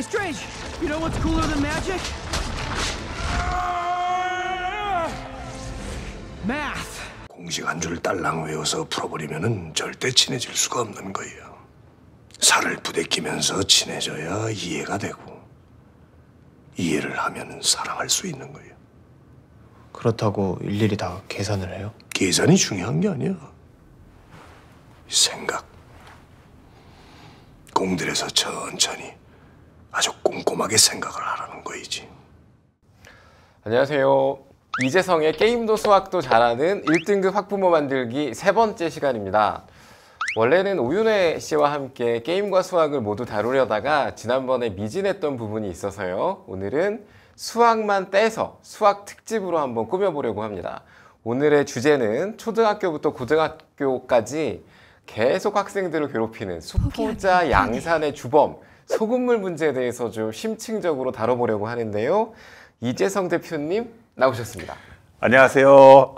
Hey, Strange, you know what's cooler than magic? Math. 공식 한줄 딸랑 외워서 풀어버리면은 절대 친해질 수가 없는 거예요. 살을 부대끼면서 친해져야 이해가 되고 이해를 하면 사랑할 수 있는 거예요. 그렇다고 일일이 다 계산을 해요? 계산이 중요한 게 아니야. 생각. 공들에서 천천히 아주 꼼꼼하게 생각을 하라는 거이지. 안녕하세요. 이재성의 게임도 수학도 잘하는 1등급 학부모 만들기 세 번째 시간입니다. 원래는 오윤혜 씨와 함께 게임과 수학을 모두 다루려다가 지난번에 미진했던 부분이 있어서요. 오늘은 수학만 떼서 수학 특집으로 한번 꾸며보려고 합니다. 오늘의 주제는 초등학교부터 고등학교까지 계속 학생들을 괴롭히는 수포자 양산의 주범 소금물 문제에 대해서 좀 심층적으로 다뤄보려고 하는데요. 이재성 대표님 나오셨습니다. 안녕하세요.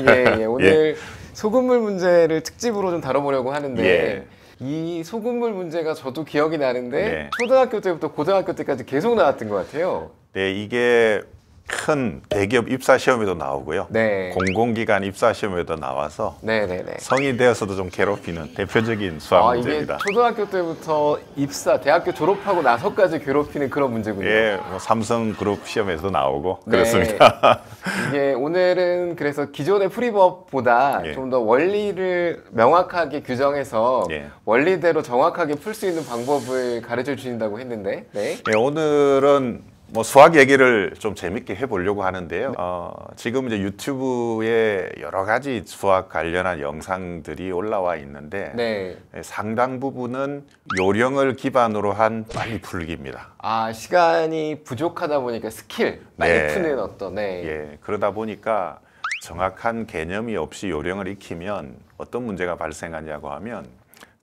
예, 예. 예. 오늘 예. 소금물 문제를 특집으로 좀 다뤄보려고 하는데 예. 이 소금물 문제가 저도 기억이 나는데 네. 초등학교 때부터 고등학교 때까지 계속 나왔던 것 같아요. 네, 이게 큰 대기업 입사 시험에도 나오고요. 네. 공공기관 입사 시험에도 나와서 네네네. 네, 네. 성이 되어서도 좀 괴롭히는 대표적인 수학 아, 문제입니다. 이게 초등학교 때부터 입사, 대학교 졸업하고 나서까지 괴롭히는 그런 문제군요. 예, 뭐 삼성그룹 시험에서도 나오고 네. 그렇습니다. 이게 오늘은 그래서 기존의 프리법보다 예. 좀더 원리를 명확하게 규정해서 예. 원리대로 정확하게 풀 수 있는 방법을 가르쳐 주신다고 했는데 네. 예, 오늘은 뭐 수학 얘기를 좀 재밌게 해보려고 하는데요. 어, 지금 이제 유튜브에 여러 가지 수학 관련한 영상들이 올라와 있는데 네. 예, 상당 부분은 요령을 기반으로 한 빨리 풀기입니다. 아 시간이 부족하다 보니까 스킬 빨리 네. 예. 푸는 어떤 네. 예 그러다 보니까 정확한 개념이 없이 요령을 익히면 어떤 문제가 발생하냐고 하면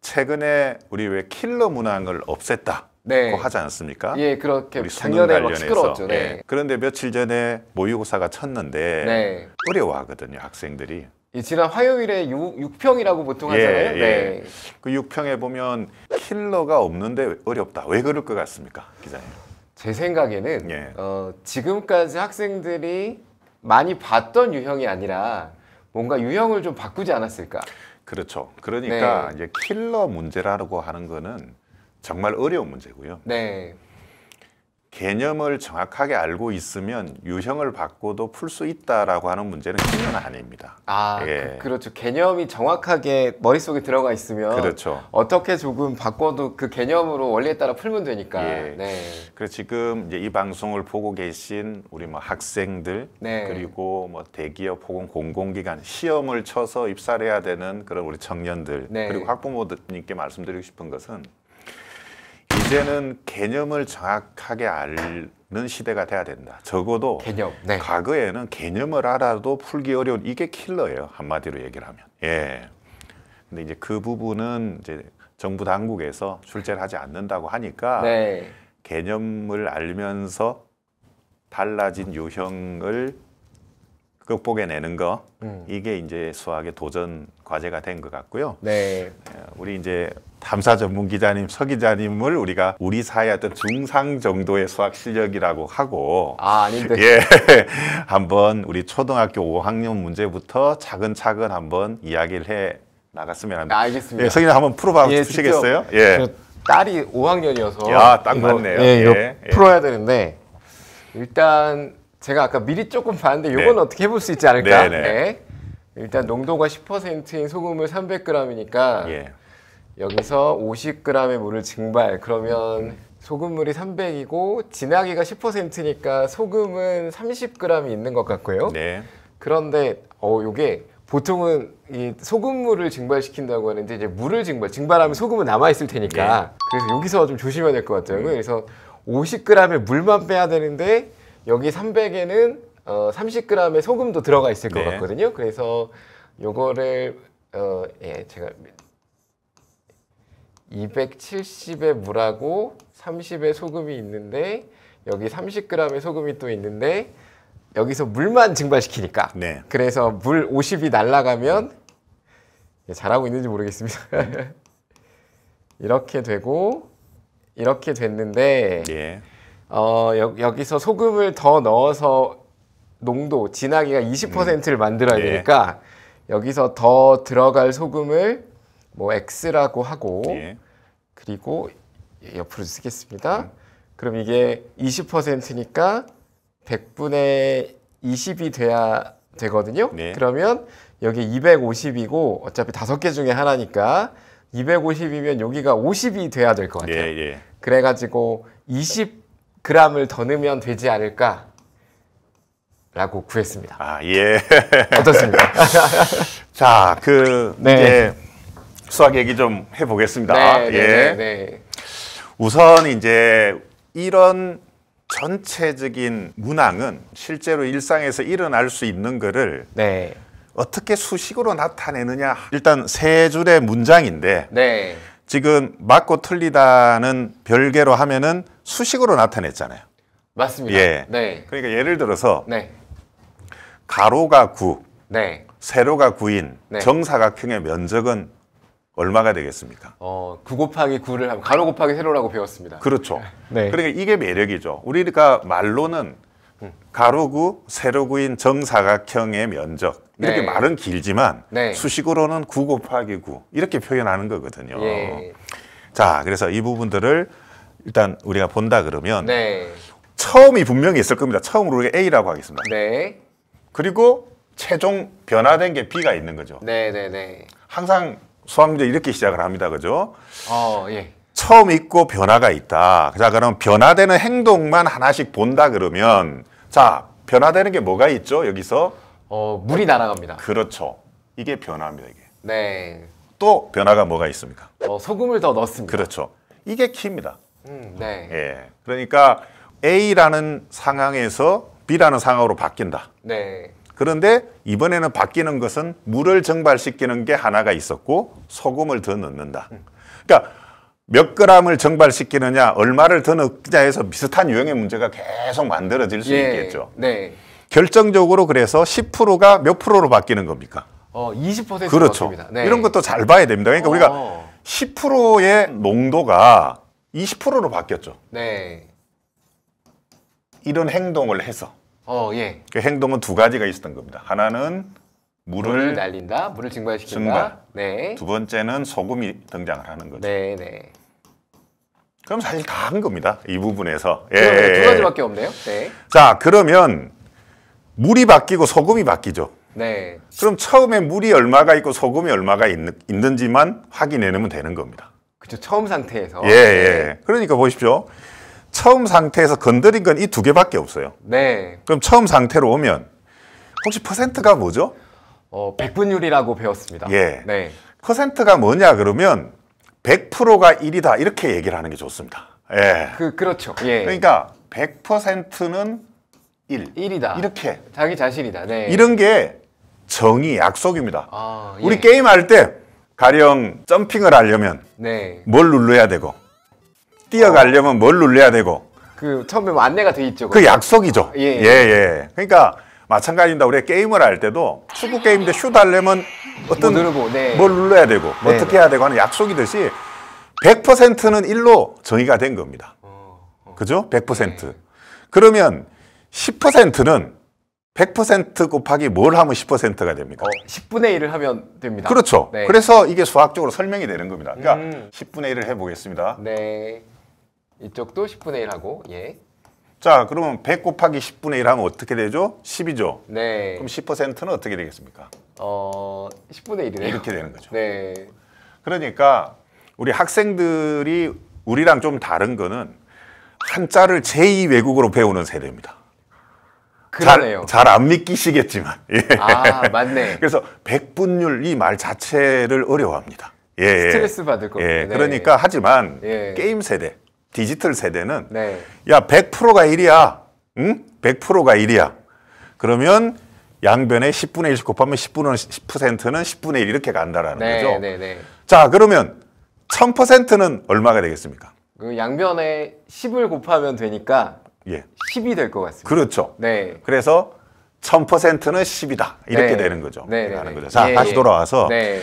최근에 우리 왜 킬러 문항을 없앴다. 네. 하지 않습니까 예, 그렇게 우리 작년에 시끄러웠죠. 네. 예. 그런데 며칠 전에 모의고사가 쳤는데 네. 어려워하거든요, 학생들이. 예, 지난 화요일에 육, 평이라고 보통 하잖아요. 예, 예, 네. 그 6평에 보면 킬러가 없는데 어렵다. 왜 그럴 것 같습니까, 기자님? 제 생각에는 예. 어, 지금까지 학생들이 많이 봤던 유형이 아니라 뭔가 유형을 좀 바꾸지 않았을까? 그렇죠. 그러니까 네. 이제 킬러 문제라고 하는 거는 정말 어려운 문제고요. 네. 개념을 정확하게 알고 있으면 유형을 바꿔도 풀 수 있다라고 하는 문제는 기본 아닙니다. 아, 예. 그, 렇죠 개념이 정확하게 머릿속에 들어가 있으면 그렇죠. 어떻게 조금 바꿔도 그 개념으로 원리에 따라 풀면 되니까. 예. 네. 그래서 지금 이제 이 방송을 보고 계신 우리 뭐 학생들 네. 그리고 뭐 대기업 혹은 공공기관 시험을 쳐서 입사를 해야 되는 그런 우리 청년들 네. 그리고 학부모님께 말씀드리고 싶은 것은 이제는 개념을 정확하게 알는 시대가 돼야 된다. 적어도 개념. 네. 과거에는 개념을 알아도 풀기 어려운 이게 킬러예요. 한마디로 얘기를 하면. 예. 근데 이제 그 부분은 이제 정부 당국에서 출제를 하지 않는다고 하니까 네. 개념을 알면서 달라진 유형을 극복해내는 거 음. 이게 이제 수학의 도전 과제가 된 것 같고요. 네. 예, 우리 이제 탐사 전문 기자님 서 기자님을 우리가 우리 사회 어떤 중상 정도의 수학 실력이라고 하고 아 아닌데 예 한번 우리 초등학교 5학년 문제부터 차근차근 한번 이야기를 해 나갔으면 합니다. 아, 알겠습니다. 예, 성인 한번 풀어봐 예, 주시겠어요? 예. 그 딸이 5학년이어서 야, 아, 딱 예, 이거, 맞네요. 예, 예, 풀어야 되는데 일단 제가 아까 미리 조금 봤는데 이건 네. 어떻게 해볼 수 있지 않을까? 네, 네. 네. 일단 농도가 10%인 소금을 300g이니까 예. 여기서 50g의 물을 증발. 그러면 소금물이 300이고 진하기가 10%니까 소금은 30g이 있는 것 같고요. 네. 그런데 어 요게 보통은 이 소금물을 증발시킨다고 하는데 이제 물을 증발, 증발하면 소금은 남아 있을 테니까 예. 그래서 여기서 좀 조심해야 될 것 같아요. 음. 그래서 50g의 물만 빼야 되는데 여기 300에는 어, 30g의 소금도 들어가 있을 것 네. 같거든요. 그래서 요거를 어, 예, 제가 2 7 0에 물하고 3 0에 소금이 있는데 여기 30g의 소금이 또 있는데 여기서 물만 증발시키니까 네. 그래서 물 50이 날라가면 예, 잘하고 있는지 모르겠습니다. 음. 이렇게 되고 이렇게 됐는데 예. 어, 여, 여 기서 소금을 더 넣어서 농도 진하기가 20%를 음. 만들어야 예. 되니까 여기서 더 들어갈 소금을 뭐 x라고 하고 예. 그리고 옆으로 쓰겠습니다. 음. 그럼 이게 20%니까 100분의 20이 돼야 되거든요. 네. 그러면 여기 250이고 어차피 다섯 개 중에 하나니까 250이면 여기가 50이 돼야 될 것 같아요. 예, 예. 그래가지고 20그 g을 더 넣으면 되지 않을까? 라고 구했습니다. 아, 예. 어떻습니까? 자, 그, 네. 이제 수학 얘기 좀 해보겠습니다. 네, 네, 예. 네, 네, 우선 이제 이런 전체적인 문항은 실제로 일상에서 일어날 수 있는 거를 네. 어떻게 수식으로 나타내느냐. 일단 세 줄의 문장인데 네. 지금 맞고 틀리다는 별개로 하면은 수식으로 나타냈잖아요. 맞습니다. 예. 네. 그러니까 예를 들어서 네. 가로가 9, 네. 세로가 9인 네. 정사각형의 면적은 얼마가 되겠습니까? 어, 9 곱하기 9를 하면 가로 곱하기 세로라고 배웠습니다. 그렇죠. 네. 그러니까 이게 매력이죠. 우리가 말로는 가로 9, 세로 9인 정사각형의 면적 이렇게 네. 말은 길지만 네. 수식으로는 9 곱하기 9 이렇게 표현하는 거거든요. 예. 자, 그래서 이 부분들을 일단 우리가 본다 그러면 네. 처음이 분명히 있을 겁니다. 처음으로 우리가 A라고 하겠습니다. 네. 그리고 최종 변화된 게 B가 있는 거죠. 네, 네, 네. 항상 수학 문제 이렇게 시작을 합니다. 그죠? 어, 예. 처음 있고 변화가 있다. 자, 그럼 변화되는 행동만 하나씩 본다 그러면 자, 변화되는 게 뭐가 있죠? 여기서 어, 물이 날아갑니다. 그렇죠. 이게 변화입니다, 이게. 네. 또 변화가 뭐가 있습니까? 어, 소금을 더 넣습니다. 었 그렇죠. 이게 키입니다. 음, 네. 예. 그러니까 A라는 상황에서 B라는 상황으로 바뀐다. 네. 그런데 이번에는 바뀌는 것은 물을 증발시키는게 하나가 있었고 소금을 더 넣는다. 음. 그러니까 몇 그램을 증발시키느냐 얼마를 더 넣느냐 에서 비슷한 유형의 문제가 계속 만들어질 수 예, 있겠죠. 네. 결정적으로 그래서 10%가 몇 프로로 바뀌는 겁니까 어, 20% 그렇죠. 네. 이런 것도 잘 봐야 됩니다. 그러니까 어. 우리가 10%의 농도가 20%로 바뀌었죠. 네. 이런 행동을 해서. 어, 예. 그 행동은 두 가지가 있었던 겁니다. 하나는 물을, 물을 날린다, 물을 증발시킨다. 증발. 네. 두 번째는 소금이 등장을 하는 거죠. 네, 네. 그럼 사실 다 한 겁니다. 이 부분에서. 예. 두 예, 예. 가지밖에 없네요. 네. 자, 그러면 물이 바뀌고 소금이 바뀌죠. 네. 그럼 처음에 물이 얼마가 있고 소금이 얼마가 있는, 있는지만 확인해내면 되는 겁니다. 그렇죠. 처음 상태에서. 예, 예. 네. 그러니까 보십시오. 처음 상태에서 건드린 건 이 두 개밖에 없어요. 네. 그럼 처음 상태로 오면 혹시 퍼센트가 뭐죠? 어, 백분율이라고 배웠습니다. 예. 네. 퍼센트가 뭐냐 그러면 100%가 1이다 이렇게 얘기를 하는 게 좋습니다. 예. 그 그렇죠. 예. 그러니까 100%는 1. 1이다. 이렇게 자기 자신이다. 네. 이런 게 정의 약속입니다. 아, 예. 우리 게임 할때 가령 점핑을 하려면 네. 뭘 눌러야 되고 뛰어가려면 어. 뭘 눌러야 되고 그 처음에 뭐 안내가 돼 있죠. 그 약속이죠. 예예. 예. 예, 예. 그러니까 마찬가지입니다. 우리 게임을 할 때도 축구 게임인데 슛 하려면 어떤 뭐 누르고, 네. 뭘 눌러야 되고 네, 어떻게 해야 되고 하는 약속이듯이 100%는 일로 정의가 된 겁니다. 어, 어. 그죠? 100%. 네. 그러면 10%는 100% 곱하기 뭘 하면 10%가 됩니까? 어, 10분의 1을 하면 됩니다. 그렇죠. 네. 그래서 이게 수학적으로 설명이 되는 겁니다. 그러니까 음. 10분의 1을 해보겠습니다. 네. 이쪽도 10분의 1 하고, 예. 자, 그러면 100 곱하기 10분의 1 하면 어떻게 되죠? 10이죠? 네. 그럼 10%는 어떻게 되겠습니까? 어, 10분의 1이네요. 이렇게 되는 거죠. 네. 그러니까 우리 학생들이 우리랑 좀 다른 거는 한자를 제2외국어로 배우는 세대입니다. 그러네요. 잘안 믿기시겠지만. 예. 아, 맞네. 그래서 백분율 이 말 자체를 어려워합니다. 예. 예. 스트레스 받을 거예요. 예. 네. 그러니까 하지만 예. 게임 세대, 디지털 세대는 네. 야, 100%가 1이야. 응? 100%가 1이야. 그러면 양변에 10분의 1씩 곱하면 1 0분의 10%는 10분의 1 이렇게 간다라는 네, 거죠. 네, 네. 자, 그러면 1000%는 얼마가 되겠습니까? 그 양변에 10을 곱하면 되니까 예. 10이 될 것 같습니다. 그렇죠. 네. 그래서 1000%는 10이다. 이렇게 네. 되는 거죠. 네. 하는 네, 네. 거죠. 자, 네. 다시 예. 돌아와서 네.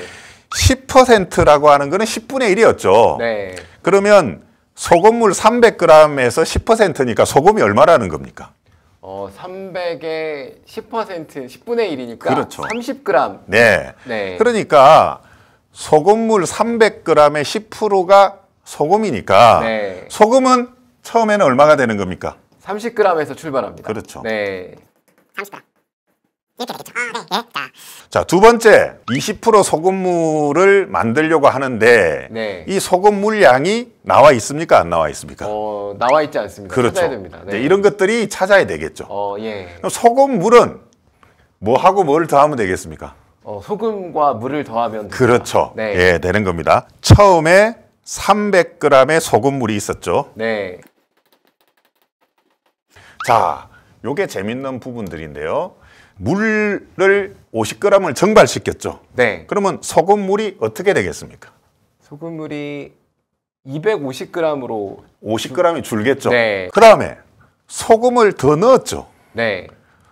10%라고 하는 거는 10분의 1이었죠. 네. 그러면 소금물 300g에서 10%니까 소금이 얼마라는 겁니까? 어, 300에 10%, 10분의 1이니까 그렇죠. 30g. 네. 네. 그러니까 소금물 300g의 10%가 소금이니까 네. 소금은 처음에는 얼마가 되는 겁니까? 30g에서 출발합니다. 그렇죠. 네. 30g. 이렇게 되겠죠. 아, 네. 예. 자, 두 번째. 20% 소금물을 만들려고 하는데 네. 이 소금물 양이 나와 있습니까? 안 나와 있습니까? 어, 나와 있지 않습니다. 그렇죠. 찾아야 됩니다. 네. 이런 것들이 찾아야 되겠죠. 어, 예. 그럼 소금물은 뭐하고 뭘 더하면 되겠습니까? 어, 소금과 물을 더하면 됩니다. 그렇죠. 네. 예, 되는 겁니다. 처음에 300g의 소금물이 있었죠. 네. 자, 요게 재밌는 부분들인데요. 물을 50g을 증발시켰죠. 네. 그러면 소금물이 어떻게 되겠습니까? 소금물이 250g으로 50g이 줄겠죠. 네. 그다음에 소금을 더 넣었죠. 네.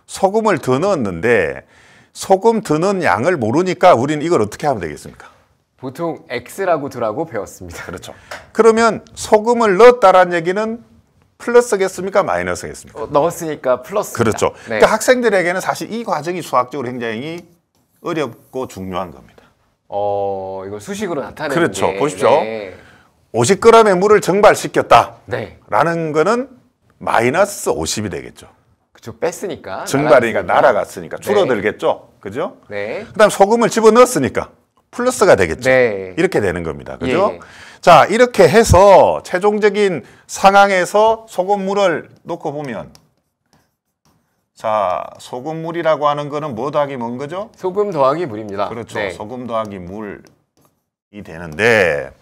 소금을 더 넣었는데 소금 드는 양을 모르니까 우리는 이걸 어떻게 하면 되겠습니까? 보통 X라고 두라고 배웠습니다. 그렇죠. 그러면 소금을 넣었다라는 얘기는 플러스겠습니까? 마이너스겠습니까? 어, 넣었으니까 플러스. 그렇죠. 네. 그러니까 학생들에게는 사실 이 과정이 수학적으로 굉장히 어렵고 중요한 겁니다. 어, 이걸 수식으로 나타내는 그렇죠. 게. 보십시오. 네. 50g의 물을 증발시켰다. 네. 라는 거는 마이너스 50이 되겠죠. 그렇죠. 뺐으니까. 증발이니까 날아갔으니까, 날아갔으니까. 네. 줄어들겠죠. 그죠? 네. 그다음 소금을 집어넣었으니까 플러스가 되겠죠. 네. 이렇게 되는 겁니다. 그죠? 예, 예. 자, 이렇게 해서 최종적인 상황에서 소금물을 놓고 보면 자, 소금물이라고 하는 거는 뭐 더하기 뭔 거죠? 소금 더하기 물입니다. 그렇죠. 네. 소금 더하기 물이 되는데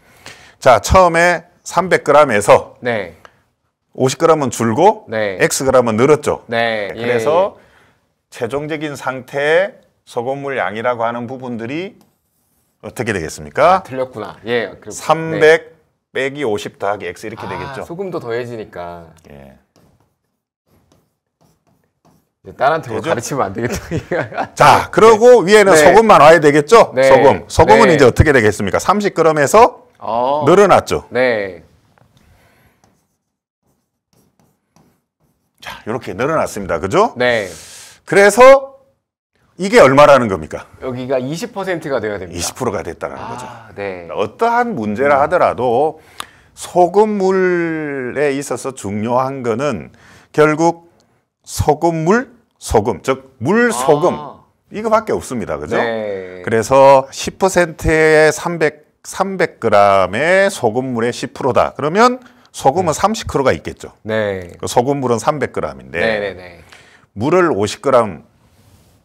자, 처음에 300g에서 네. 50g은 줄고 네. Xg은 늘었죠. 네. 예, 네. 그래서 예. 최종적인 상태의 소금물 양이라고 하는 부분들이 어떻게 되겠습니까? 아, 틀렸구나. 예. 그렇구300 네. 빼기 50 더하기 x 이렇게 아, 되겠죠. 소금도 더해지니까. 예. 딸한테 가르치면 안 되겠다. 자, 그러고 네. 위에는 네. 소금만 와야 되겠죠? 네. 소금. 소금은 네. 이제 어떻게 되겠습니까? 30g에서 어. 늘어났죠. 네. 자, 이렇게 늘어났습니다. 그죠? 네. 그래서 이게 얼마라는 겁니까? 여기가 20%가 되어야 됩니다. 20%가 됐다는 아, 거죠. 네. 어떠한 문제라 음. 하더라도 소금물에 있어서 중요한 거는 결국 소금물, 소금, 즉 물, 아. 소금 아. 이거밖에 없습니다. 그죠? 네. 그래서 10%에 300, 300g의 소금물에 10%다. 그러면 소금은 음. 30%가 있겠죠. 네. 그 소금물은 300g인데 네, 물을 50g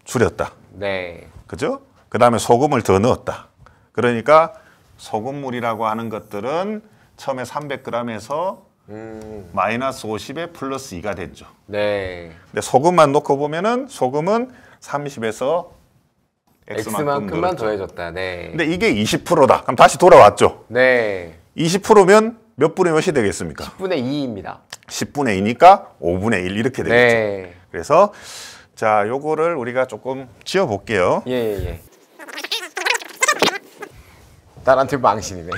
줄였다. 네. 그죠? 그 다음에 소금을 더 넣었다. 그러니까 소금물이라고 하는 것들은 처음에 300g에서 음. 마이너스 50에 플러스 2가 됐죠. 네. 근데 소금만 놓고 보면은 소금은 30에서 X만큼, X만큼만 더해졌다. 네. 근데 이게 20%다. 그럼 다시 돌아왔죠. 네. 20%면 몇 분의 몇이 되겠습니까? 10분의 2입니다. 10분의 2니까 5분의 1 이렇게 네. 되겠죠. 네. 그래서 자, 요거를 우리가 조금 지어 볼게요. 예, 예, 예. 딸한테 망신이네.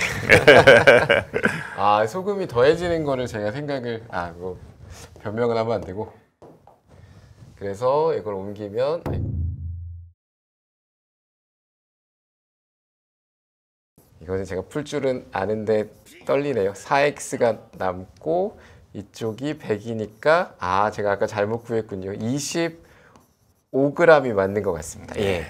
아, 소금이 더해지는 거를 제가 생각을 아, 뭐 변명을 하면 안 되고. 그래서 이걸 옮기면 네. 이거는 제가 풀 줄은 아는데 떨리네요. 4x가 남고 이쪽이 100이니까 아 제가 아까 잘못 구했군요. 20 5g이 맞는 것 같습니다. 네. 예.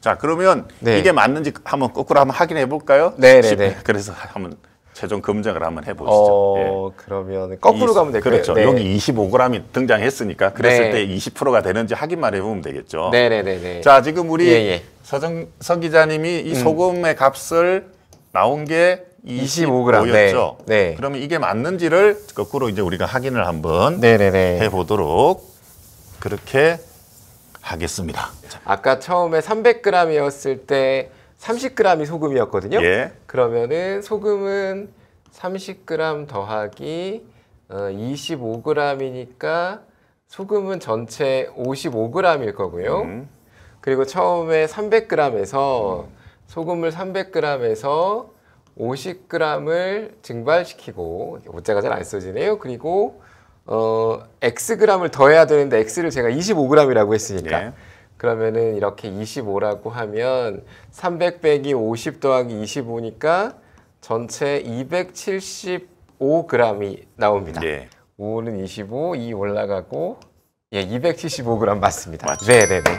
자 그러면 네. 이게 맞는지 한번 거꾸로 한번 확인해 볼까요? 네네네. 네, 네. 그래서 한번 최종 검증을 한번 해보시죠. 어, 예. 그러면 거꾸로 20, 가면 될까요? 그렇죠. 네. 여기 25g이 등장했으니까 그랬을 네. 때 20%가 되는지 확인만 해보면 되겠죠. 네네네. 자 지금 우리 예, 예, 서정 서 기자님이 이 음. 소금의 음. 값을 나온 게 25g였죠. 네. 그러면 이게 맞는지를 거꾸로 이제 우리가 확인을 한번 해보도록 그렇게 하겠습니다. 아까 처음에 300g이었을 때 30g이 소금이었거든요. 예. 그러면은 소금은 30g 더하기 어, 25g이니까 소금은 전체 55g일 거고요. 음. 그리고 처음에 300g에서 음. 소금을 300g에서 50g을 증발시키고 오자가 잘 안 써지네요. 그리고 어, xg을 더해야 되는데 x를 제가 25g이라고 했으니까 예. 그러면은 이렇게 25라고 하면 300 빼기 50 더하기 25니까 전체 275g이 나옵니다. 네. 5는 25, 2 올라가고 예, 275g 맞습니다. 네, 네, 네.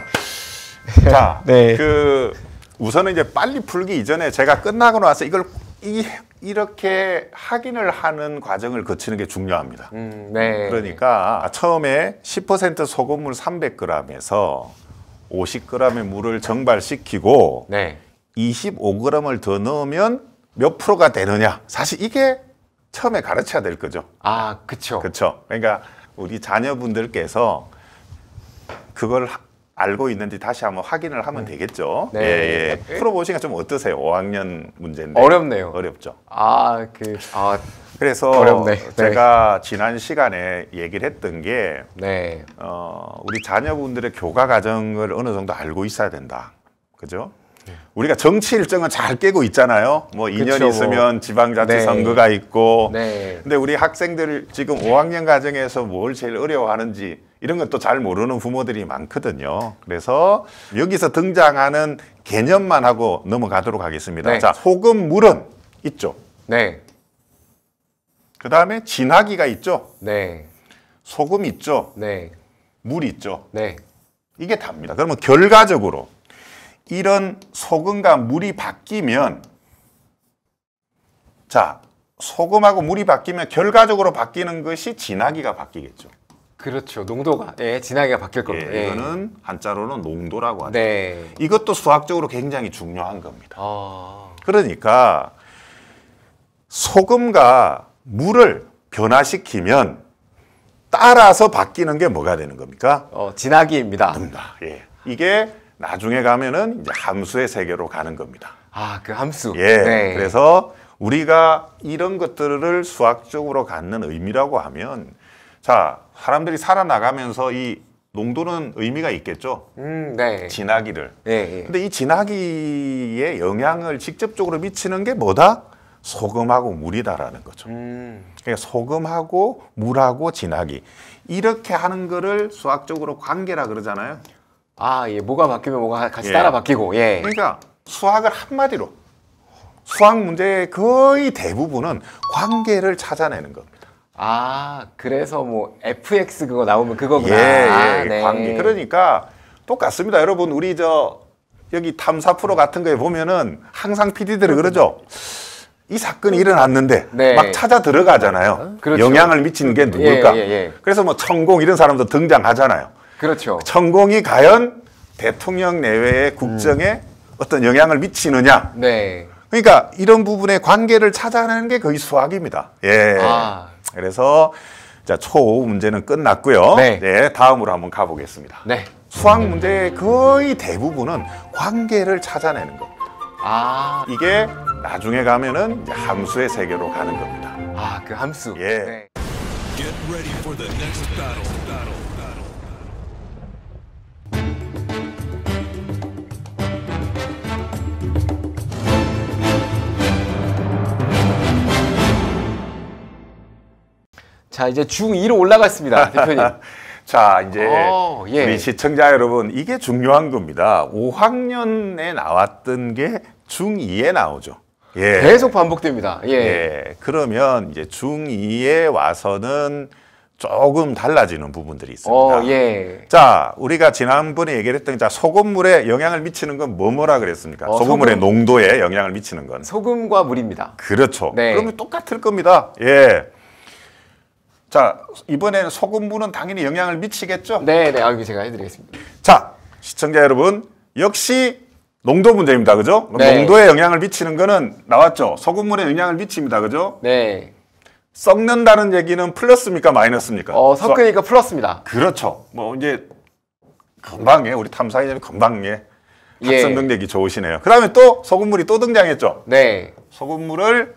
자, 네. 그 우선은 이제 빨리 풀기 이전에 제가 끝나고 나서 이걸 이 이렇게 확인을 하는 과정을 거치는 게 중요합니다. 음, 네. 그러니까 처음에 10% 소금물 300g에서 50g의 물을 정발시키고 네. 25g을 더 넣으면 몇 프로가 되느냐. 사실 이게 처음에 가르쳐야 될 거죠. 아, 그렇죠. 그렇죠. 그러니까 우리 자녀분들께서 그걸 알고 있는지 다시 한번 확인을 하면 네. 되겠죠. 네. 예, 예. 네. 풀어보시니까 좀 어떠세요? 5학년 문제인데. 어렵네요. 어렵죠. 아, 그, 아. 그래서 어렵네. 네. 제가 네. 지난 시간에 얘기를 했던 게, 네. 어, 우리 자녀분들의 교과 과정을 어느 정도 알고 있어야 된다. 그죠? 네. 우리가 정치 일정은 잘 깨고 있잖아요. 뭐 2년 그쵸, 뭐. 있으면 지방자치 네. 선거가 있고. 네. 근데 우리 학생들 지금 5학년 과정에서 뭘 제일 어려워하는지 이런 것도 잘 모르는 부모들이 많거든요. 그래서 여기서 등장하는 개념만 하고 넘어가도록 하겠습니다. 네. 자, 소금, 물은 있죠. 네. 그 다음에 진하기가 있죠. 네. 소금 있죠. 네. 물 있죠. 네. 이게 답니다. 그러면 결과적으로 이런 소금과 물이 바뀌면 자 소금하고 물이 바뀌면 결과적으로 바뀌는 것이 진하기가 바뀌겠죠. 그렇죠. 농도가 예, 진하기가 바뀔 예, 겁니다. 예, 이거는 한자로는 농도라고 하죠. 네. 이것도 수학적으로 굉장히 중요한 겁니다. 아... 그러니까 소금과 물을 변화시키면 따라서 바뀌는 게 뭐가 되는 겁니까? 어, 진하기입니다. 됩니다. 예. 이게 나중에 가면은 이제 함수의 세계로 가는 겁니다. 아, 그 함수. 예. 네. 그래서 우리가 이런 것들을 수학적으로 갖는 의미라고 하면 자, 사람들이 살아나가면서 이 농도는 의미가 있겠죠. 음, 네. 진하기를. 네, 예. 근데 이 진하기에 영향을 직접적으로 미치는 게 뭐다? 소금하고 물이다라는 거죠. 음. 그러니까 소금하고 물하고 진하기 이렇게 하는 거를 수학적으로 관계라 그러잖아요. 아, 예. 뭐가 바뀌면 뭐가 같이 예. 따라 바뀌고. 예. 그러니까 수학을 한마디로 수학 문제의 거의 대부분은 관계를 찾아내는 겁니다. 아, 그래서 뭐 FX 그거 나오면 그거구나. 예, 예. 아, 예, 네. 관계. 그러니까 똑같습니다. 여러분, 우리 저 여기 탐사 프로 같은 거에 보면은 항상 PD들이 그러죠. 이 사건이 일어났는데 네. 막 찾아 들어가잖아요. 그렇죠. 영향을 미치는 게 예, 누굴까? 예, 예, 예. 그래서 뭐 천공 이런 사람도 등장하잖아요. 그렇죠. 천공이 과연 대통령 내외의 국정에 음. 어떤 영향을 미치느냐. 네. 그러니까 이런 부분의 관계를 찾아내는 게 거의 수학입니다. 예. 아. 그래서 자, 초 문제는 끝났고요. 네. 네. 다음으로 한번 가보겠습니다. 네. 수학 문제의 거의 대부분은 관계를 찾아내는 겁니다. 아. 이게 나중에 가면은 이제 함수의 세계로 가는 겁니다. 아, 그 함수. 예. 네. 자 이제 중2로 올라갔습니다, 대표님. 자, 이제 오, 어, 예. 우리 시청자 여러분, 이게 중요한 겁니다. 5학년에 나왔던 게 중2에 나오죠. 예. 계속 반복됩니다. 예. 예. 그러면 이제 중2에 와서는 조금 달라지는 부분들이 있습니다. 오, 어, 예. 자, 우리가 지난번에 얘기를 했던 자, 소금물에 영향을 미치는 건 뭐뭐라 그랬습니까? 어, 소금물의 소금, 농도에 영향을 미치는 건 소금과 물입니다. 그렇죠. 네. 그러면 똑같을 겁니다. 예. 자 이번에는 소금분은 당연히 영향을 미치겠죠? 네네 여기 네, 제가 해드리겠습니다. 자 시청자 여러분 역시 농도 문제입니다. 그죠? 네. 농도에 영향을 미치는 거는 나왔죠. 소금물에 영향을 미칩니다. 그죠? 네. 썩는다는 얘기는 플러스입니까? 마이너스입니까? 어, 섞으니까 소... 플러스입니다. 그렇죠. 뭐 이제 금방에 우리 탐사인이 기 금방에 학습 예. 능력이 좋으시네요. 그다음에 또 소금물이 또 등장했죠. 네. 소금물을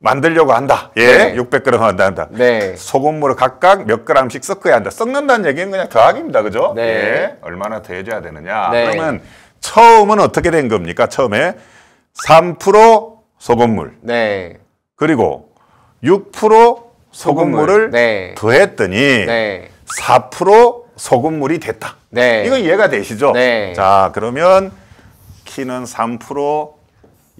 만들려고 한다. 예, 네. 600g 한다 한다. 네. 소금물을 각각 몇 g씩 섞어야 한다. 섞는다는 얘기는 그냥 더하기입니다. 그죠? 네. 예. 얼마나 더해줘야 되느냐. 네. 그러면 처음은 어떻게 된 겁니까? 처음에 3% 소금물. 네. 그리고 6% 소금물을 네. 더했더니 네. 4% 소금물이 됐다. 네. 이건 이해가 되시죠? 네. 자, 그러면 키는 3%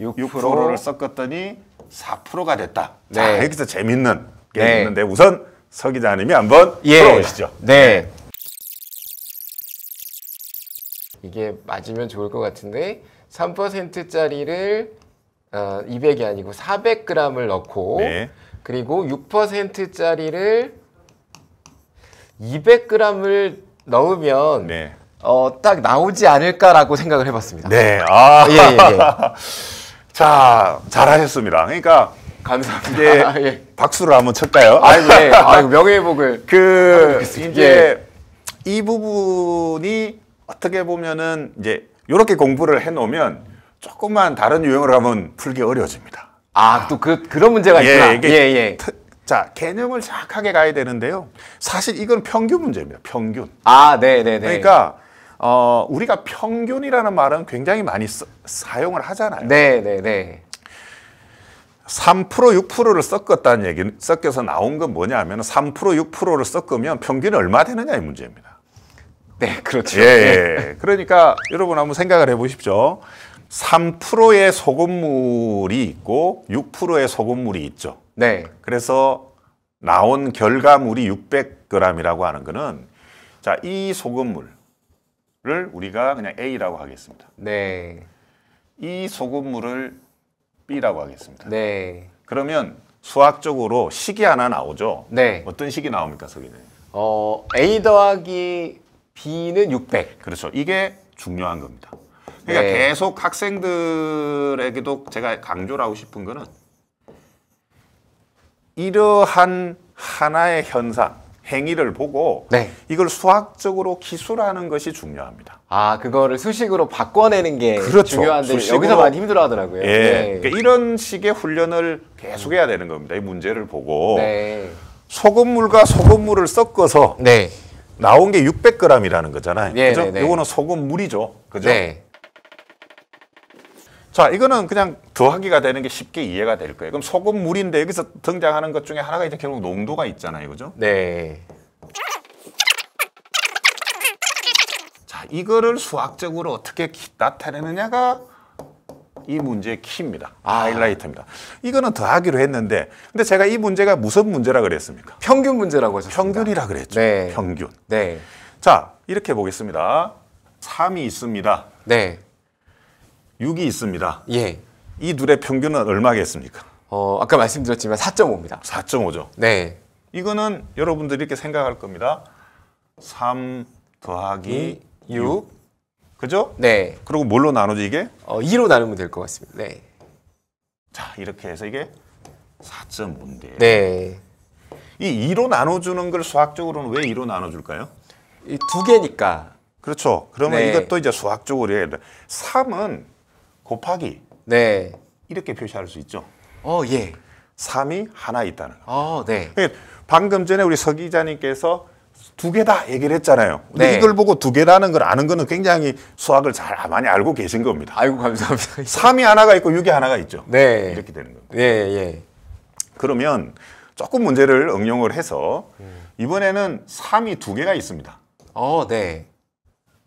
6%, 6%를 섞었더니 4%가 됐다. 네. 자, 여기서 재밌는 게 네. 있는데 우선 서 기자님이 한번 예. 풀어보시죠. 네. 네. 이게 맞으면 좋을 것 같은데 3%짜리를 어, 200이 아니고 400g을 넣고 네. 그리고 6%짜리를 200g을 넣으면 네. 어, 딱 나오지 않을까라고 생각을 해봤습니다. 네. 아. 예, 예, 예. 자, 잘하셨습니다. 그러니까 감사합니다. 아, 예, 아, 예. 박수를 한번 칠까요? 아이고, 예. 아이고 명예회복을. 그 이제 예. 이 부분이 어떻게 보면은 이제 이렇게 공부를 해놓으면 조금만 다른 유형으로 가면 풀기 어려워집니다. 아, 또 그, 그런 문제가 예, 있구나. 예, 예. 트, 자, 개념을 정확하게 가야 되는데요. 사실 이건 평균 문제입니다. 평균. 아, 네, 네, 네. 그러니까 어, 우리가 평균이라는 말은 굉장히 많이 쓰, 사용을 하잖아요. 네, 네, 네. 3% 6%를 섞었다는 얘기 섞여서 나온 건 뭐냐면 3% 6%를 섞으면 평균이 얼마 되느냐 이 문제입니다. 네, 그렇죠. 예, 예. 그러니까 여러분 한번 생각을 해보십시오. 3%의 소금물이 있고 6%의 소금물이 있죠. 네. 그래서 나온 결과물이 600g이라고 하는 거는 자, 이 소금물 를 우리가 그냥 A라고 하겠습니다. 네. 이 소금물을 B라고 하겠습니다. 네. 그러면 수학적으로 식이 하나 나오죠? 네. 어떤 식이 나옵니까, 서기는? 어, A 더하기 B는 600. 그렇죠. 이게 중요한 겁니다. 그러니까 네. 계속 학생들에게도 제가 강조를 하고 싶은 거는 이러한 하나의 현상, 행위를 보고 네. 이걸 수학적으로 기술하는 것이 중요합니다. 아, 그거를 수식으로 바꿔내는 게 그렇죠. 중요한데 수식으로, 여기서 많이 힘들어하더라고요. 예, 네. 그러니까 이런 식의 훈련을 계속해야 되는 겁니다. 이 문제를 보고 네. 소금물과 소금물을 섞어서 네. 나온 게 600g이라는 거잖아요. 예, 그죠? 이거는 네, 네. 소금물이죠. 그죠? 네. 자, 이거는 그냥 더하기가 되는 게 쉽게 이해가 될 거예요. 그럼 소금 물인데 여기서 등장하는 것 중에 하나가 이제 결국 농도가 있잖아요. 그죠? 네. 자, 이거를 수학적으로 어떻게 나타내느냐가 이 문제의 키입니다. 아. 하이라이트입니다. 이거는 더하기로 했는데 근데 제가 이 문제가 무슨 문제라 그랬습니까? 평균 문제라고 하셨습 평균이라 그랬죠. 네. 평균. 네. 자, 이렇게 보겠습니다. 3이 있습니다. 네. 6이 있습니다. 예. 이 둘의 평균은 얼마겠습니까? 어, 아까 말씀드렸지만 4.5입니다. 4.5죠. 네. 이거는 여러분들이 이렇게 생각할 겁니다. 3 더하기 6. 6. 그죠? 네. 그리고 뭘로 나누지 이게? 어, 2로 나누면 될 것 같습니다. 네. 자, 이렇게 해서 이게 4.5인데. 네. 이 2로 나눠주는 걸 수학적으로는 왜 2로 나눠줄까요? 이 두 개니까. 그렇죠. 그러면 네. 이것도 이제 수학적으로 해야 돼. 3은 곱하기 네. 이렇게 표시할 수 있죠. 어, 예. 3이 하나 있다는 거. 어, 네. 그러니까 방금 전에 우리 서 기자님께서 두 개 다 얘기를 했잖아요. 근데 네. 이걸 보고 두 개라는 걸 아는 거는 굉장히 수학을 잘 많이 알고 계신 겁니다. 아이고 감사합니다. 3이 하나가 있고 6이 하나가 있죠. 네. 이렇게 되는 겁니다. 예, 예. 그러면 조금 문제를 응용을 해서 이번에는 3이 두 개가 있습니다. 어, 네.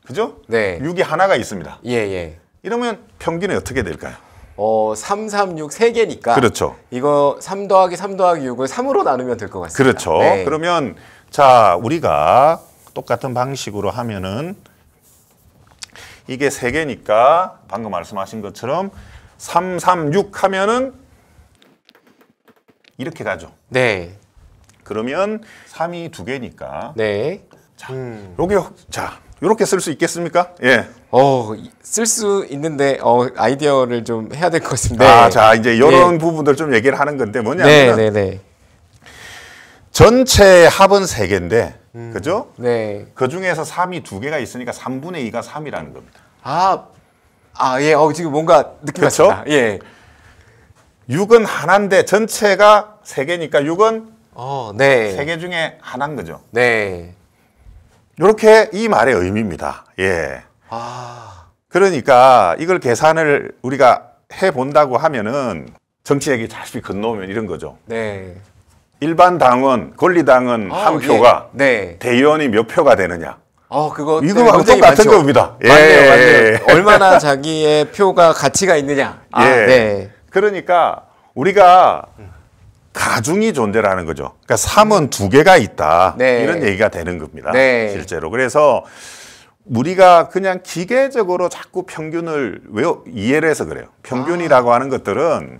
그죠? 네. 6이 하나가 있습니다. 예, 예. 이러면 평균이 어떻게 될까요? 어, 3, 3, 6, 3개니까. 그렇죠. 이거 3 더하기 3 더하기 6을 3으로 나누면 될 것 같습니다. 그렇죠. 네. 그러면 자, 우리가 똑같은 방식으로 하면은 이게 3개니까 방금 말씀하신 것처럼 3, 3, 6 하면은 이렇게 가죠. 네. 그러면 3이 2개니까. 네. 자, 음. 요게, 자, 이렇게 쓸 수 있겠습니까? 예. 어, 쓸 수 있는데 어, 아이디어를 좀 해야 될 것 같은데. 아, 네. 자 이제 이런 네. 부분들 좀 얘기를 하는 건데 뭐냐면 네, 네, 네, 전체 합은 3 개인데 음, 그죠? 네. 그 중에서 3이 2 개가 있으니까 3분의 2가 3이라는 겁니다. 아, 아 예. 어, 지금 뭔가 느낌 그습니다 예. 6은 하나인데 전체가 3 개니까 6은 어, 네. 세개 중에 하나인 거죠. 네. 이렇게 이 말의 의미입니다. 예. 아. 그러니까 이걸 계산을 우리가 해 본다고 하면은 정치 얘기 식이 건너오면 이런 거죠. 네. 일반 당원, 권리당은 아, 한 예. 표가 예. 네. 대의원이 몇 표가 되느냐. 어, 그거 이거하고 네, 똑같은 겁니다. 예. 맞네요, 맞네요. 얼마나 자기의 표가 가치가 있느냐. 아, 예. 네. 그러니까 우리가 음. 가중이 존재라는 거죠. 그러니까 삼은두 개가 있다. 네. 이런 얘기가 되는 겁니다. 네. 실제로. 그래서 우리가 그냥 기계적으로 자꾸 평균을 왜 이해를 해서 그래요. 평균이라고 아. 하는 것들은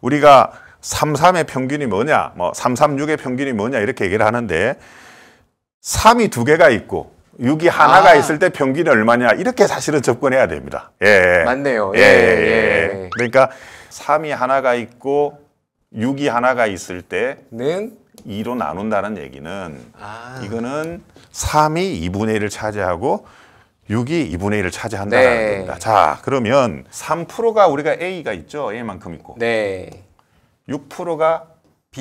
우리가 삼삼의 평균이 뭐냐, 뭐삼삼육의 평균이 뭐냐 이렇게 얘기를 하는데 삼이두 개가 있고 육이 하나가 아. 있을 때 평균이 얼마냐 이렇게 사실은 접근해야 됩니다. 예. 맞네요. 예. 예. 예. 예. 그러니까 삼이 하나가 있고 6이 하나가 있을 때는 2로 나눈다는 얘기는 아. 이거는 3이 2분의 1을 차지하고 6이 2분의 1을 차지한다는 네. 겁니다. 자, 그러면 3%가 우리가 A가 있죠. A만큼 있고. 네. 6%가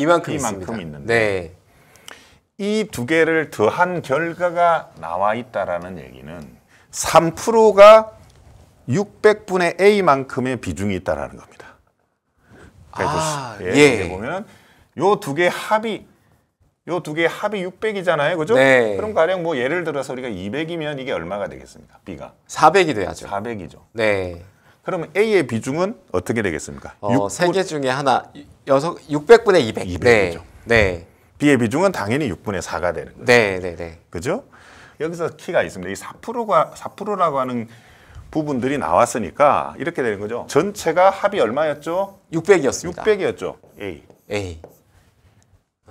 B만큼, B만큼 있는데 네. 이 두 개를 더한 결과가 나와 있다라는 얘기는 3%가 600분의 A만큼의 비중이 있다라는 겁니다. 베조스. 아, 예. 예. 보면 요두개 합이 요두개 합이 600이잖아요. 그죠? 네. 그럼 가령 뭐 예를 들어서 우리가 200이면 이게 얼마가 되겠습니까? B가. 400이 돼야죠. 400이죠. 네. 그러면 A의 비중은 어떻게 되겠습니까? 어, 3개 중에 하나 여섯 600분의 200. 200이죠. 네. 네. B의 비중은 당연히 6분의 4가 되는 거죠. 네, 네, 네. 그죠? 여기서 키가 있습니다. 이 4%가 4%라고 하는 부분들이 나왔으니까 이렇게 되는 거죠. 전체가 합이 얼마였죠? 600이었습니다. 600이었죠. A. A.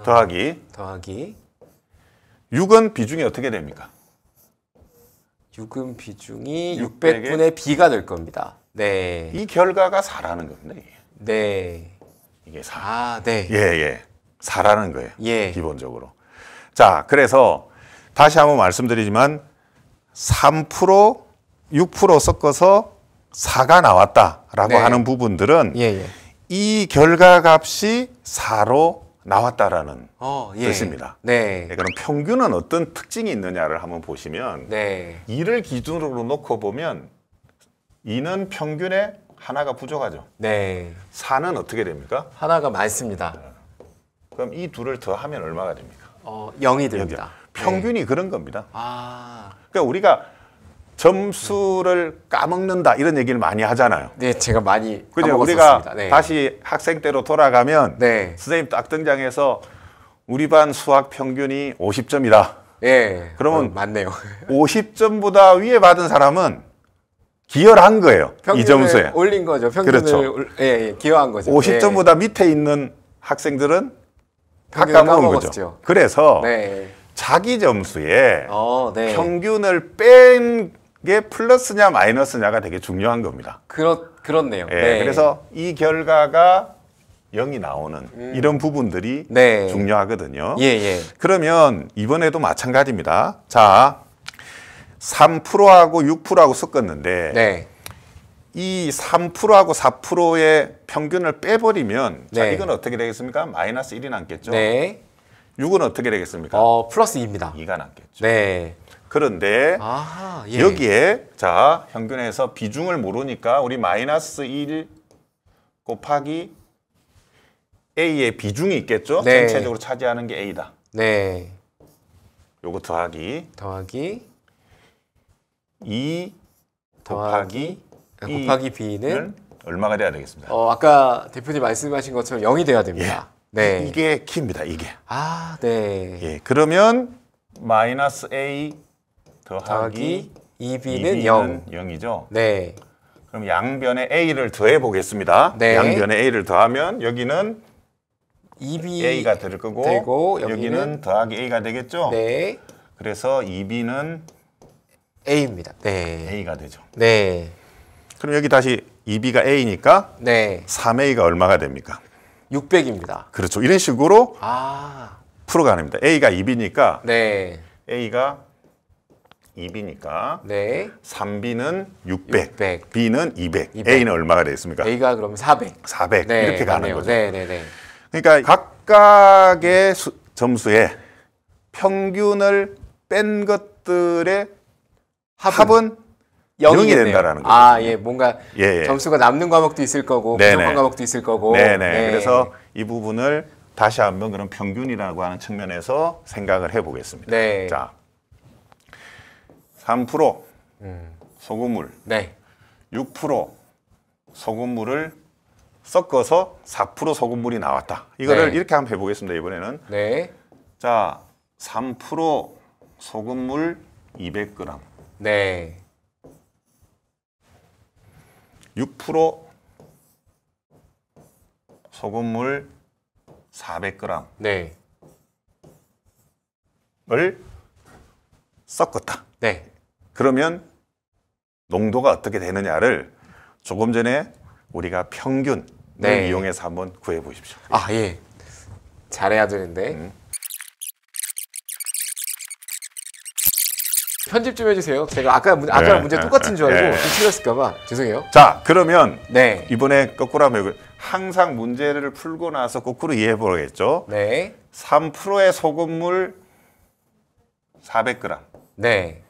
더하기. 더하기. 6은 비중이 어떻게 됩니까? 6은 비중이 600의... 6 0 0분 B가 될 겁니다. 네. 이 결과가 4라는 겁니다. 네. 이게 4. 아, 네. 예, 예. 4라는 거예요. 예. 기본적으로. 자, 그래서 다시 한번 말씀드리지만 3% 6% 섞어서 4가 나왔다라고 네. 하는 부분들은 예, 예. 이 결과 값이 4로 나왔다라는 어, 예. 뜻입니다. 네. 네. 그럼 평균은 어떤 특징이 있느냐를 한번 보시면 네. 2를 기준으로 놓고 보면 2는 평균에 하나가 부족하죠. 네. 4는 어떻게 됩니까? 하나가 많습니다. 네. 그럼 이 둘을 더하면 얼마가 됩니까? 어, 0이 됩니다. 0이 평균이 네. 그런 겁니다. 아. 그러니까 우리가 점수를 까먹는다 이런 얘기를 많이 하잖아요. 네, 제가 많이 그죠? 우리가 네. 다시 학생 때로 돌아가면 네. 선생님 딱 등장해서 우리 반 수학 평균이 50점이다. 예. 그러면 어, 맞네요. 50점보다 위에 받은 사람은 기여한 거예요. 이 점수에 올린 거죠. 평균을 그렇죠. 예, 예, 기여한 거죠. 50점보다 예. 밑에 있는 학생들은 다 까먹은 거죠. 그래서 네. 자기 점수에 어, 네. 평균을 뺀게 플러스냐 마이너스냐가 되게 중요한 겁니다. 그렇 그렇네요. 예, 네. 그래서 이 결과가 0이 나오는 음. 이런 부분들이 네. 중요하거든요. 예, 예. 그러면 이번에도 마찬가지입니다. 자, 3%하고 6%하고 섞었는데 네. 이 3%하고 4%의 평균을 빼버리면 자, 네. 이건 어떻게 되겠습니까? 마이너스 1이 남겠죠. 네. 6은 어떻게 되겠습니까? 어, 플러스 2입니다. 2가 남겠죠. 네. 그런데 아 예. 여기에 자현균에서 비중을 모르니까 우리 마이너스 1 곱하기 A의 비중이 있겠죠? 네. 전체적으로 차지하는 게 A다. 네. 요거 더하기 더하기 2 더하기, 곱하기 아, 곱하기 B는 얼마가 돼야 되겠습니다. 어, 아까 대표님 말씀하신 것처럼 0이 돼야 됩니다. 예. 네. 이게 키입니다. 이게. 아, 네. 예. 그러면 마이너스 A 더하기 2b는 0. 0이죠. 네. 그럼 양변에 a를 더해 보겠습니다. 네. 양변에 a를 더하면 여기는 2b a가 될 거고 되고, 여기는, 여기는, 더하기 a가 되겠죠. 네. 그래서 2b는 a입니다. 네. a가 되죠. 네. 그럼 여기 다시 2b가 a니까 네. 3a가 얼마가 됩니까? 600입니다. 그렇죠. 이런 식으로 아. 풀어가는 겁니다. a가 2b니까 네. a가 2B니까 네. 3B는 600, 600. B는 200, 200, A는 얼마가 되겠습니까? A가 그럼 400. 400 네, 이렇게 가는 맞네요. 거죠. 네, 네, 네. 그러니까 각각의 수, 점수에 평균을 뺀 것들의 합은, 합이 된다라는 아, 거죠. 아, 예, 뭔가 예, 예. 점수가 남는 과목도 있을 거고 네, 부족한 네. 과목도 있을 거고. 네네. 네. 네. 그래서 이 부분을 다시 한번 그런 평균이라고 하는 측면에서 생각을 해보겠습니다. 네. 자, 3% 음. 소금물, 네. 6% 소금물을 섞어서 4% 소금물이 나왔다. 이거를 네. 이렇게 한번 해보겠습니다. 이번에는 네. 자, 3% 소금물 200g. 네. 6% 소금물 400g. 네. 을 섞었다. 네. 그러면 농도가 어떻게 되느냐를 조금 전에 우리가 평균을 네. 이용해서 한번 구해 보십시오. 아, 예. 잘해야 되는데. 음. 편집 좀 해주세요. 제가 아까 문, 아까 네, 문제 네, 똑같은 줄 알고 네. 틀렸을까봐 죄송해요. 자 그러면 네. 이번에 거꾸로 하면 항상 문제를 풀고 나서 거꾸로 이해해 보겠죠. 네. 3%의 소금물 400g. 네.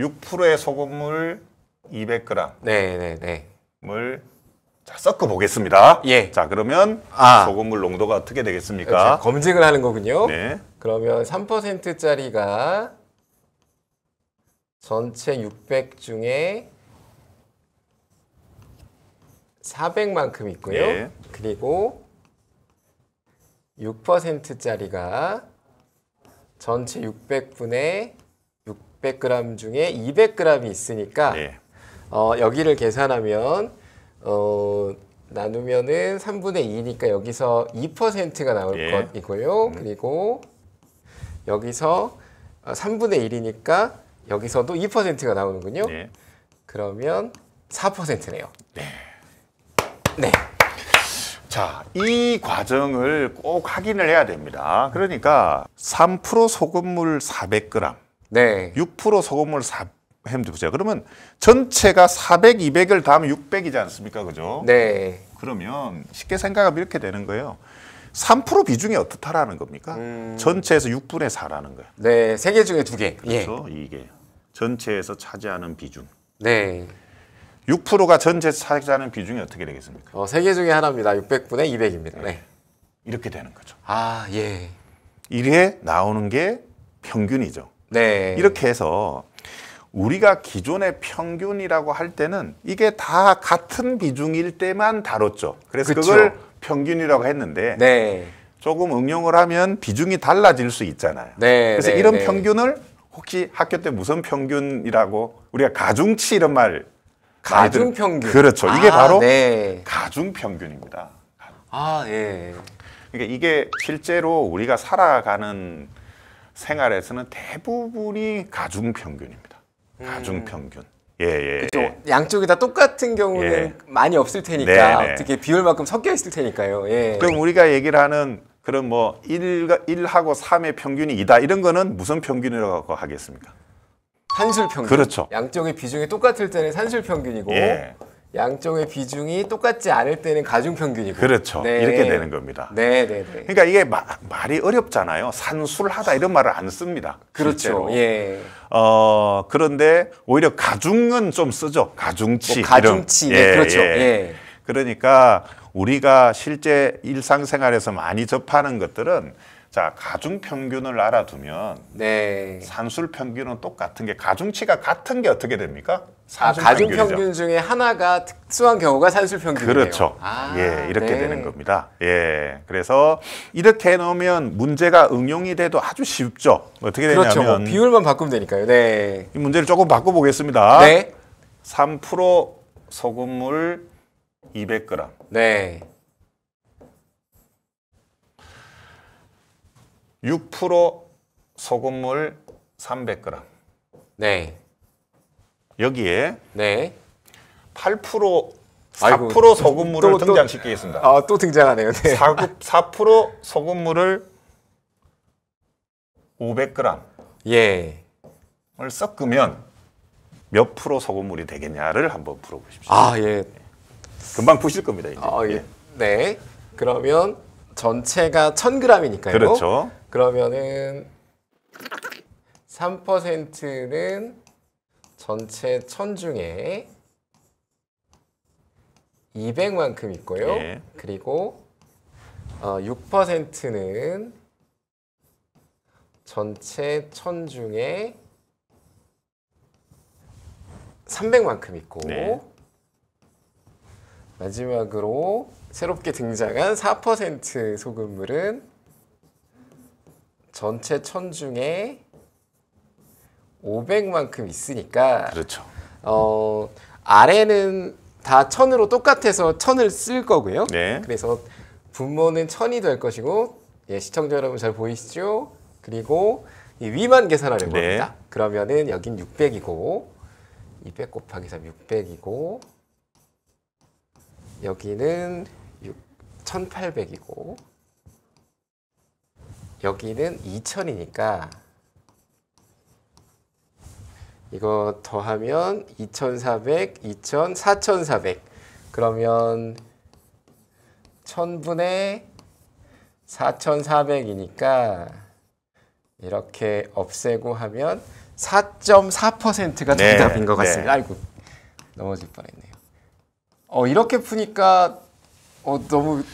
6%의 소금을 200g. 네, 네, 네. 물 섞어 보겠습니다. 예. 자, 그러면 아. 소금물 농도가 어떻게 되겠습니까? 검증을 하는 거군요. 네. 그러면 3%짜리가 전체 600 중에 400만큼 있고요. 예. 그리고 6%짜리가 전체 600분의 600g 중에 200g이 있으니까 네. 어, 여기를 계산하면 어, 나누면은 3분의 2니까 여기서 2%가 나올 예. 것이고요. 음. 그리고 여기서 3분의 어, 1이니까 여기서도 2%가 나오는군요. 네. 그러면 4%네요. 네. 네. 자, 이 과정을 꼭 확인을 해야 됩니다. 그러니까 3% 소금물 400g, 네. 6% 소금을 사 햄도 보세요. 그러면 전체가 400, 200을 다하면 600이지 않습니까? 그죠? 네. 그러면 쉽게 생각하면 이렇게 되는 거예요. 3% 비중이 어떻다라는 겁니까? 음... 전체에서 6분의 4라는 거예요. 네, 세 개 중에 두개 그래서 예. 그렇죠? 이게 전체에서 차지하는 비중. 네. 6%가 전체 차지하는 비중이 어떻게 되겠습니까? 어, 세 개 중에 하나입니다. 600분의 200입니다. 네. 네. 이렇게 되는 거죠. 아, 예. 이래 나오는 게 평균이죠. 네. 이렇게 해서 우리가 기존의 평균이라고 할 때는 이게 다 같은 비중일 때만 다뤘죠. 그래서 그쵸. 그걸 평균이라고 했는데 네. 조금 응용을 하면 비중이 달라질 수 있잖아요. 네, 그래서 네, 이런 네. 평균을 혹시 학교 때 무슨 평균이라고 우리가 가중치 이런 말 가중 평균 그렇죠. 아, 이게 바로 네. 가중 평균입니다. 아 예. 그러니까 이게 실제로 우리가 살아가는 생활에서는 대부분이 가중 평균입니다. 가중 평균. 음. 예, 예, 예. 양쪽이 다 똑같은 경우는 예. 많이 없을 테니까 네네. 네. 어떻게 비율만큼 섞여 있을 테니까요. 예. 그럼 우리가 얘기를 하는 그런 뭐 1, 1하고 3의 평균이 이다 이런 거는 무슨 평균이라고 하겠습니까? 산술 평균. 그렇죠. 양쪽의 비중이 똑같을 때는 산술 평균이고 예. 양쪽의 비중이 똑같지 않을 때는 가중 평균이고 그렇죠. 네. 이렇게 되는 겁니다. 네, 네, 네. 그러니까 이게 마, 말이 어렵잖아요. 산술하다 이런 말을 안 씁니다. 그렇죠. 실제로. 예. 어, 그런데 오히려 가중은 좀 쓰죠. 가중치. 뭐 가중치. 이런. 네, 예, 그렇죠. 예. 예. 그러니까 우리가 실제 일상생활에서 많이 접하는 것들은 자 가중 평균을 알아두면 네. 산술 평균은 똑같은 게 가중치가 같은 게 어떻게 됩니까? 산 아, 가중 평균 중에 하나가 특수한 경우가 산술 평균이에요. 그렇죠. 아, 예, 이렇게 네. 되는 겁니다. 예, 그래서 이렇게 해놓으면 문제가 응용이 돼도 아주 쉽죠. 어떻게 되냐면 그렇죠. 뭐 비율만 바꾸면 되니까요. 네. 이 문제를 조금 바꿔보겠습니다. 네. 3% 소금물 200g. 네. 6% 소금물 300g. 네. 여기에 네. 8% 4% 아이고, 소금물을 또, 등장시키겠습니다. 아, 또 등장하네요. 네. 4, 4% 소금물을 500g. 예. 을 섞으면 몇 프로 소금물이 되겠냐를 한번 풀어보십시오 아, 예. 금방 보실 겁니다, 이제. 아, 예. 예. 네. 그러면 전체가 1000g이니까요. 그렇죠. 그러면은 3%는 전체 천 중에 200만큼 있고요. 예. 그리고 어, 6%는 전체 천 중에 300만큼 있고 네. 마지막으로 새롭게 등장한 4% 소금물은 전체 천 중에 500만큼 있으니까 그렇죠. 어, 아래는 다 천으로 똑같아서 천을 쓸 거고요. 네. 그래서 분모는 천이 될 것이고 예, 시청자 여러분 잘 보이시죠? 그리고 이 위만 계산하려고 네. 합니다. 그러면은 여긴 600이고 200 곱하기 3 600이고 여기는 6, 1800이고 여기는 2000이니까 이거 더하면 2400, 2000, 4400 그러면 1000분의 4400이니까 이렇게 없애고 하면 4.4%가 정답인 네, 것 네. 같습니다. 네. 아이고 넘어질 뻔했네요. 어 이렇게 푸니까 어 너무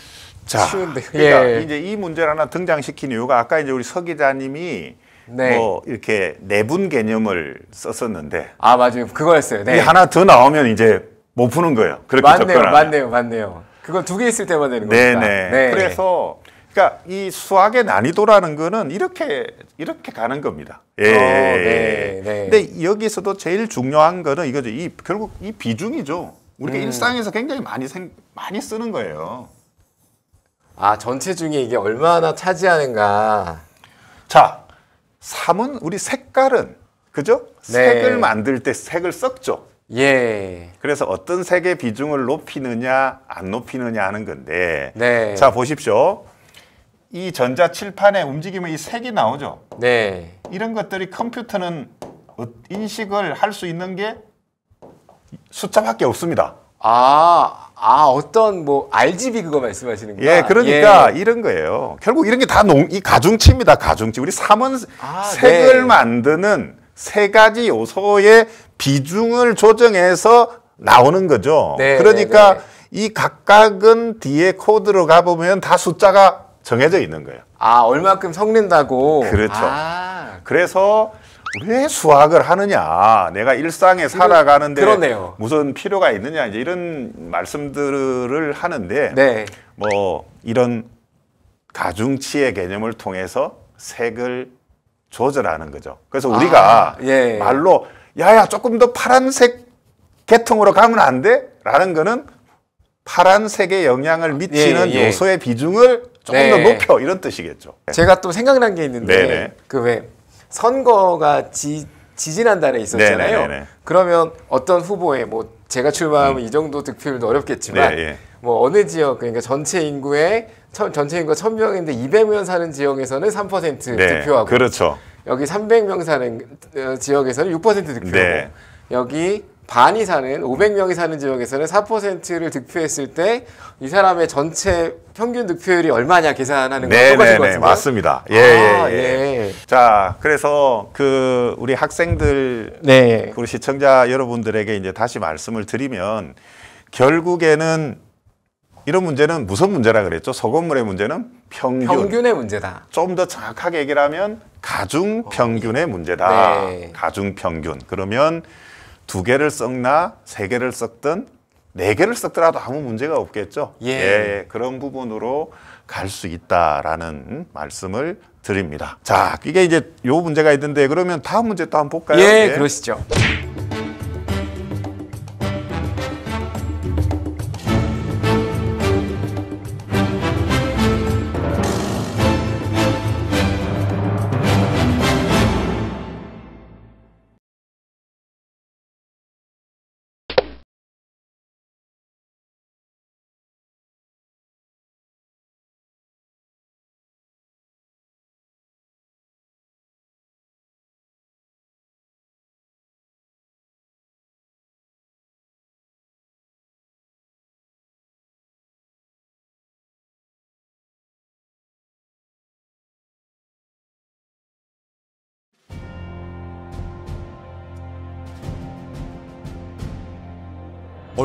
자, 쉬운데. 그러니까 예. 이제 이 문제를 하나 등장시킨 이유가 아까 이제 우리 서 기자님이 네. 뭐 이렇게 내분 개념을 썼었는데 아 맞아요 그거였어요. 네. 이 하나 더 나오면 이제 못 푸는 거예요. 그렇게 맞네요, 맞네요, 맞네요. 그건 두 개 있을 때만 되는 거니다 네네. 네. 그래서 그러니까 이 수학의 난이도라는 거는 이렇게 이렇게 가는 겁니다. 예. 어, 네, 네. 근데 여기서도 제일 중요한 거는 이거죠. 이 결국 이 비중이죠. 우리가 음. 일상에서 굉장히 많이 생, 많이 쓰는 거예요. 아 전체 중에 이게 얼마나 차지하는가. 자, 3은 우리 색깔은 그죠? 네. 색을 만들 때 색을 썼죠. 예. 그래서 어떤 색의 비중을 높이느냐 안 높이느냐 하는 건데. 네. 자 보십시오. 이 전자 칠판에 움직이면 이 색이 나오죠. 네. 이런 것들이 컴퓨터는 어, 인식을 할 수 있는 게 숫자밖에 없습니다. 아, 아 어떤 뭐 RGB 그거 말씀하시는 거예요? 예, 그러니까 예. 이런 거예요. 결국 이런 게다농이 가중치입니다. 가중치. 우리 삼원 아, 색을 네. 만드는 세 가지 요소의 비중을 조정해서 나오는 거죠. 네, 그러니까 네. 네. 이 각각은 뒤에 코드로 가보면 다 숫자가 정해져 있는 거예요. 아 얼마큼 성린다고 그렇죠. 아. 그래서 왜 수학을 하느냐 내가 일상에 살아가는데 그러네요. 무슨 필요가 있느냐 이제 이런 말씀들을 하는데 네. 뭐 이런 가중치의 개념을 통해서 색을 조절하는 거죠 그래서 우리가 아, 예. 말로 야야 조금 더 파란색 계통으로 가면 안 돼? 라는 거는 파란색에 영향을 미치는 예, 예. 요소의 비중을 조금 네. 더 높여 이런 뜻이겠죠 제가 또 생각난 게 있는데 그왜 선거가 지, 지난달에 있었잖아요. 네네네네. 네, 네, 네. 그러면 어떤 후보에뭐 제가 출마하면 음. 이 정도 득표율도 어렵겠지만 네, 예. 뭐 어느 지역 그러니까 전체 인구의 천, 전체 인구가 1000명인데 200명 사는 지역에서는 3% 네, 득표하고 그렇죠. 여기 300명 사는 어, 지역에서는 6% 득표하고 네. 여기 반이 사는 500명이 사는 지역에서는 4%를 득표했을 때 이 사람의 전체 평균 득표율이 얼마냐 계산하는 거 똑같은 거같요 맞습니다. 예, 아, 예, 예, 예, 자, 그래서 그 우리 학생들 네. 우리 시청자 여러분들에게 이제 다시 말씀을 드리면 결국에는 이런 문제는 무슨 문제라 그랬죠? 소금물의 문제는 평균. 평균의 문제다. 좀 더 정확하게 얘기를 하면 가중 평균의 어, 예. 문제다. 네. 가중 평균. 그러면 두 개를 썩나 세 개를 썼든네 개를 썼더라도 아무 문제가 없겠죠. 예. 예, 예. 그런 부분으로 갈 수 있다라는 말씀을 드립니다. 자, 이게 이제 요 문제가 있는데 그러면 다음 문제 또 한번 볼까요? 예, 예. 그러시죠.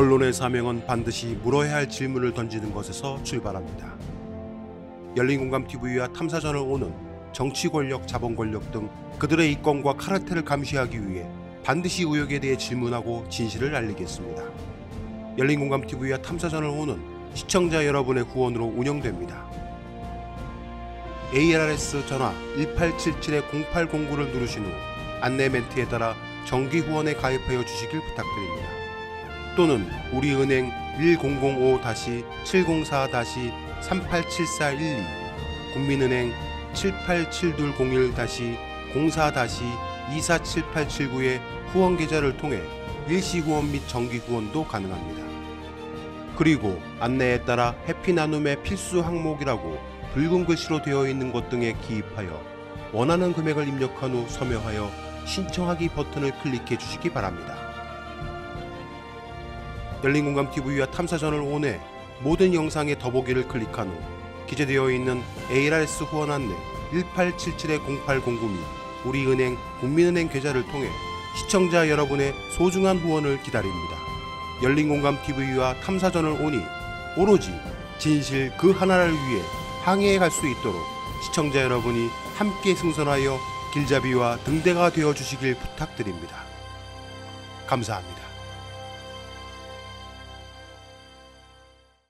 언론의 사명은 반드시 물어야 할 질문을 던지는 것에서 출발합니다. 열린공감TV와 탐사전을 오는 정치 권력, 자본 권력 등 그들의 이권과 카르텔을 감시하기 위해 반드시 의혹에 대해 질문하고 진실을 알리겠습니다. 열린공감TV와 탐사전을 오는 시청자 여러분의 후원으로 운영됩니다. ARS 전화 1877-0809를 누르신 후 안내 멘트에 따라 정기 후원에 가입하여 주시길 부탁드립니다. 또는 우리은행 1005-704-387412 국민은행 787-01-04-247879의 2 후원 계좌를 통해 일시 후원및 정기 후원도 가능합니다. 그리고 안내에 따라 해피 나눔의 필수 항목이라고 붉은 글씨로 되어 있는 것 등에 기입하여 원하는 금액을 입력한 후 서명하여 신청하기 버튼을 클릭해 주시기 바랍니다. 열린공감TV와 탐사전을 온해 모든 영상의 더보기를 클릭한 후 기재되어 있는 ARS 후원 안내 1877-0809미 우리은행 국민은행 계좌를 통해 시청자 여러분의 소중한 후원을 기다립니다. 열린공감TV와 탐사전을 오니 오로지 진실 그 하나를 위해 항해해 갈수 있도록 시청자 여러분이 함께 승선하여 길잡이와 등대가 되어 주시길 부탁드립니다. 감사합니다.